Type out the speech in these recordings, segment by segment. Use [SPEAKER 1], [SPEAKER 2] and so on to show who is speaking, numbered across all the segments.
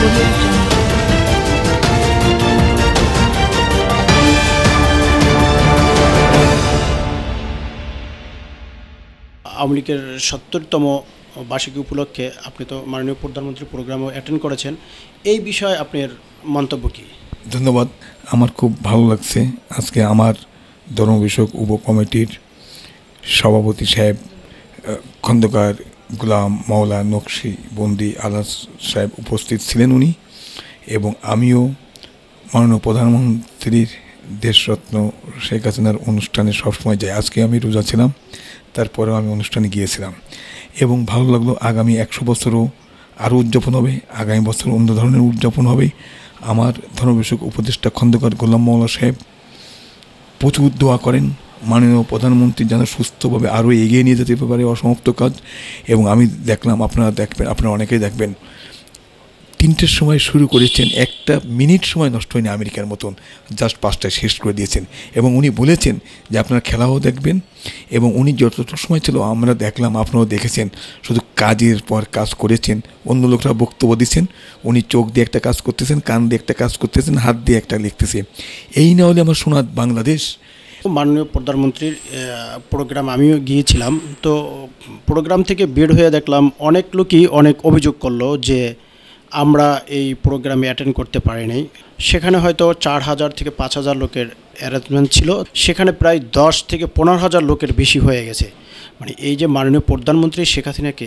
[SPEAKER 1] আওয়ামী লীগের সত্তরতম বার্ষিকী উপলক্ষে আপনি তো মাননীয় প্রধানমন্ত্রী প্রোগ্রামও অ্যাটেন্ড করেছেন এই বিষয়ে আপনার মন্তব্য কী
[SPEAKER 2] ধন্যবাদ আমার খুব ভালো লাগছে আজকে আমার ধর্ম বিষয়ক উপ কমিটির সভাপতি সাহেব খন্দকার গুলাম মাওলা নকশি বন্দি আলাস সাহেব উপস্থিত ছিলেন উনি এবং আমিও মাননীয় প্রধানমন্ত্রীর দেশরত্ন শেখ হাসিনার অনুষ্ঠানে সবসময় যাই আজকে আমি রোজা ছিলাম তারপরেও আমি অনুষ্ঠানে গিয়েছিলাম এবং ভালো লাগলো আগামী একশো বছরও আরও উদযাপন হবে আগামী বছর অন্য ধরনের উদযাপন হবে আমার ধর্মবিষয়ক উপদেষ্টা খন্দকার গোলাম মাওলা সাহেব প্রচুর দোয়া করেন মাননীয় প্রধানমন্ত্রী যেন সুস্থভাবে আরও এগিয়ে নিয়ে যেতে পারে অসমাপ্ত কাজ এবং আমি দেখলাম আপনারা দেখবেন আপনারা অনেকেই দেখবেন তিনটের সময় শুরু করেছেন একটা মিনিট সময় নষ্ট হয়নি আমেরিকার মতন জাস্ট পাঁচটায় শেষ করে দিয়েছেন এবং উনি বলেছেন যে আপনারা খেলাও দেখবেন এবং উনি যতটুকু সময় ছিল আমরা দেখলাম আপনারাও দেখেছেন শুধু কাজের পর কাজ করেছেন অন্য লোকরা বক্তব্য দিচ্ছেন উনি চোখ দিয়ে একটা কাজ করতেছেন কান দিয়ে একটা কাজ করতেছেন হাত দিয়ে একটা লিখতেছে এই না হলে আমার শোনা বাংলাদেশ
[SPEAKER 1] মাননীয় প্রধানমন্ত্রীর
[SPEAKER 2] প্রোগ্রাম আমিও গিয়েছিলাম তো প্রোগ্রাম
[SPEAKER 1] থেকে বের হয়ে দেখলাম অনেক লোকই অনেক অভিযোগ করলো যে আমরা এই প্রোগ্রামে অ্যাটেন্ড করতে পারিনি সেখানে হয়তো চার হাজার থেকে পাঁচ হাজার লোকের অ্যারেঞ্জমেন্ট ছিল সেখানে প্রায় দশ থেকে পনেরো হাজার লোকের বেশি হয়ে গেছে মানে এই যে মাননীয় প্রধানমন্ত্রী শেখ হাসিনাকে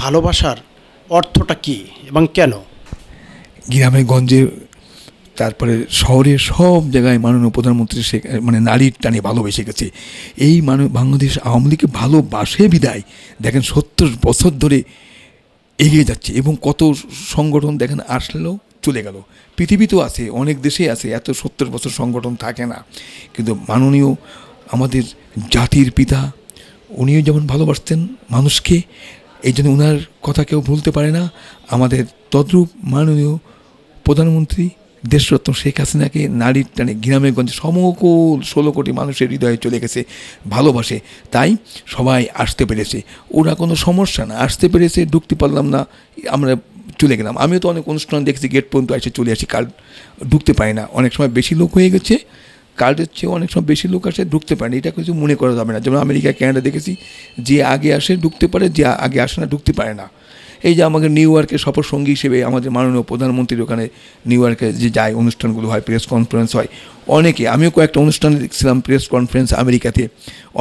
[SPEAKER 1] ভালোবাসার অর্থটা কি এবং কেন
[SPEAKER 2] গ্রামে গঞ্জে তারপরে শহরের সব জায়গায় মাননীয় প্রধানমন্ত্রী সে মানে নারীর টানে ভালোবেসে গেছে এই মানুষ বাংলাদেশ আওয়ামী লীগকে ভালোবাসে বিদায় দেখেন সত্তর বছর ধরে এগিয়ে যাচ্ছে এবং কত সংগঠন দেখেন আসলেও চলে গেল পৃথিবী তো আছে অনেক দেশে আছে এত সত্তর বছর সংগঠন থাকে না কিন্তু মাননীয় আমাদের জাতির পিতা উনিও যেমন ভালোবাসতেন মানুষকে এই জন্য ওনার কথা কেউ ভুলতে পারে না আমাদের তদ্রূপ মাননীয় প্রধানমন্ত্রী দেশরত্ন শেখ হাসিনাকে নারীর টানে গ্রামে গঞ্জে সমকল ষোলো কোটি মানুষের হৃদয়ে চলে গেছে ভালোবাসে তাই সবাই আসতে পেরেছে ওরা কোনো সমস্যা না আসতে পেরেছে ঢুকতে পারলাম না আমরা চলে গেলাম আমিও তো অনেক অনুষ্ঠান দেখেছি গেট পর্যন্ত এসে চলে আসি কার্ড ঢুকতে পারি না অনেক সময় বেশি লোক হয়ে গেছে কার্ডের চেয়ে অনেক সময় বেশি লোক আসে ঢুকতে পারে না এটা কিছু মনে করা যাবে না যেমন আমেরিকা ক্যানাডা দেখেছি যে আগে আসে ঢুকতে পারে যে আগে আসে না ঢুকতে পারে না এই যে আমাকে নিউ ইয়র্কে সফর সঙ্গী হিসেবে আমাদের মাননীয় প্রধানমন্ত্রীর ওখানে নিউ ইয়র্কে যে যায় অনুষ্ঠানগুলো হয় প্রেস কনফারেন্স হয় অনেকে আমিও কয়েকটা অনুষ্ঠানে দেখছিলাম প্রেস কনফারেন্স আমেরিকাতে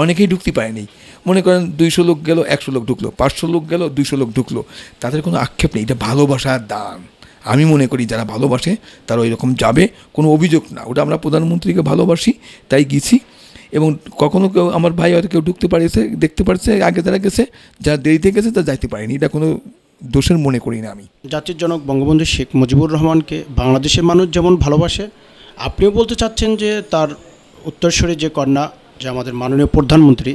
[SPEAKER 2] অনেকেই ঢুকতে পারেনি মনে করেন দুইশো লোক গেল একশো লোক ঢুকলো পাঁচশো লোক গেল দুইশো লোক ঢুকলো তাদের কোনো আক্ষেপ নেই এটা ভালোবাসার দান আমি মনে করি যারা ভালোবাসে তারা ওই রকম যাবে কোনো অভিযোগ না ওটা আমরা প্রধানমন্ত্রীকে ভালোবাসি তাই গেছি এবং কখনো কেউ আমার ভাই হয়তো কেউ ঢুকতে পারেছে দেখতে পারছে আগে তারা গেছে যারা দেরিতে গেছে তা যাইতে পারেনি এটা কোনো দোষের মনে করি না আমি জাতির জনক বঙ্গবন্ধু শেখ মুজিবুর রহমানকে
[SPEAKER 1] বাংলাদেশের মানুষ যেমন ভালোবাসে আপনিও বলতে চাচ্ছেন যে তার উত্তরস্বরী যে কন্যা যে আমাদের মাননীয় প্রধানমন্ত্রী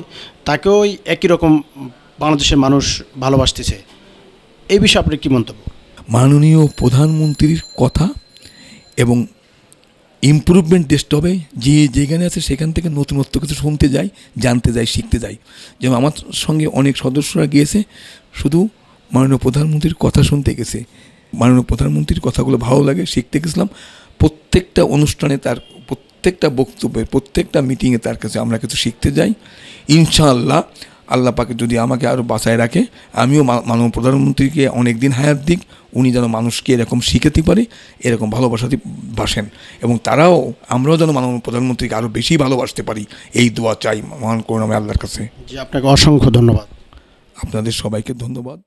[SPEAKER 1] তাকেও একই রকম বাংলাদেশের মানুষ
[SPEAKER 2] ভালোবাসতেছে এই বিষয়ে আপনার কী মন্তব্য মাননীয় প্রধানমন্ত্রীর কথা এবং ইম্প্রুভমেন্ট টেস্ট হবে যে যেখানে আছে সেখান থেকে নতুনত্ব কিছু শুনতে যাই জানতে যাই শিখতে যাই যেমন আমার সঙ্গে অনেক সদস্যরা গিয়েছে শুধু মাননীয় প্রধানমন্ত্রীর কথা শুনতে গেছে মাননীয় প্রধানমন্ত্রীর কথাগুলো ভালো লাগে শিখতে গেছিলাম প্রত্যেকটা অনুষ্ঠানে তার প্রত্যেকটা বক্তব্যে প্রত্যেকটা মিটিংয়ে তার কাছে আমরা কিছু শিখতে যাই ইনশাআল্লাহ আল্লাহ পাকে যদি আমাকে আরও বাঁচায় রাখে আমিও মাননীয় প্রধানমন্ত্রীকে অনেক দিন হায়ার দিক উনি যেন মানুষকে এরকম শিখাতে পারে এরকম ভালোবাসাতে বাসেন এবং তারাও আমরাও যেন মাননীয় প্রধানমন্ত্রীকে আরও বেশি ভালোবাসতে পারি এই দোয়া চাই মহান করুন আল্লাহর কাছে জি আপনাকে অসংখ্য ধন্যবাদ আপনাদের সবাইকে ধন্যবাদ